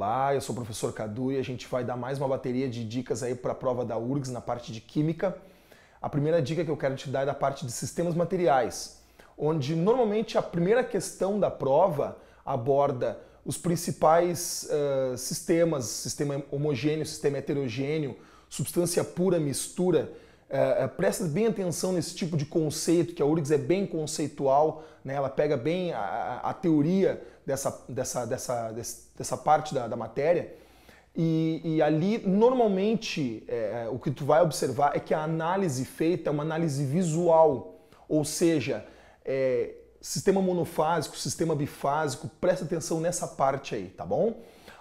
Olá, eu sou o professor Cadu e a gente vai dar mais uma bateria de dicas aí para a prova da URGS na parte de Química. A primeira dica que eu quero te dar é da parte de sistemas materiais, onde normalmente a primeira questão da prova aborda os principais uh, sistemas, sistema homogêneo, sistema heterogêneo, substância pura, mistura, é, é, presta bem atenção nesse tipo de conceito, que a URGS é bem conceitual, né? ela pega bem a, a teoria dessa, dessa, dessa, dessa parte da, da matéria. E, e, ali, normalmente, é, é, o que tu vai observar é que a análise feita é uma análise visual, ou seja, é, sistema monofásico, sistema bifásico, presta atenção nessa parte aí, tá bom?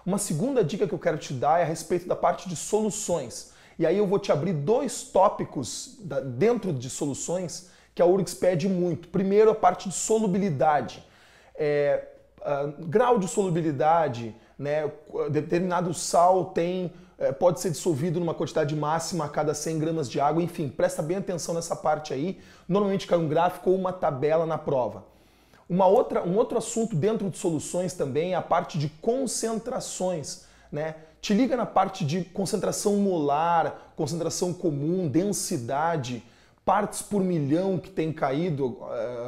Uma segunda dica que eu quero te dar é a respeito da parte de soluções. E aí eu vou te abrir dois tópicos dentro de soluções que a URGS pede muito. Primeiro, a parte de solubilidade. É, uh, grau de solubilidade, né, determinado sal tem é, pode ser dissolvido numa quantidade máxima a cada 100 gramas de água, enfim, presta bem atenção nessa parte aí. Normalmente cai um gráfico ou uma tabela na prova. Uma outra, um outro assunto dentro de soluções também é a parte de concentrações né? Te liga na parte de concentração molar, concentração comum, densidade, partes por milhão que tem caído,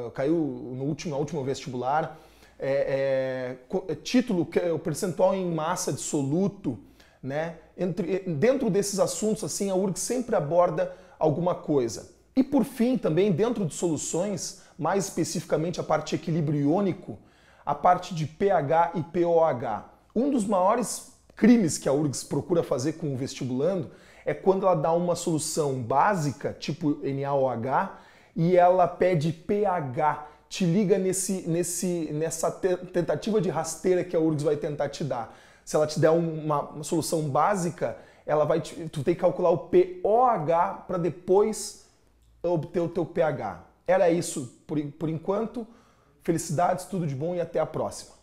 uh, caiu no último, último vestibular, é, é, título, que é o percentual em massa de soluto, né? Entre, dentro desses assuntos, assim, a URG sempre aborda alguma coisa. E por fim, também dentro de soluções, mais especificamente a parte equilíbrio iônico, a parte de pH e POH. Um dos maiores crimes que a URGS procura fazer com o vestibulando é quando ela dá uma solução básica, tipo NaOH, e ela pede pH, te liga nesse, nesse, nessa tentativa de rasteira que a URGS vai tentar te dar. Se ela te der uma, uma solução básica, ela vai te, tu tem que calcular o pOH para depois obter o teu pH. Era isso por, por enquanto. Felicidades, tudo de bom e até a próxima.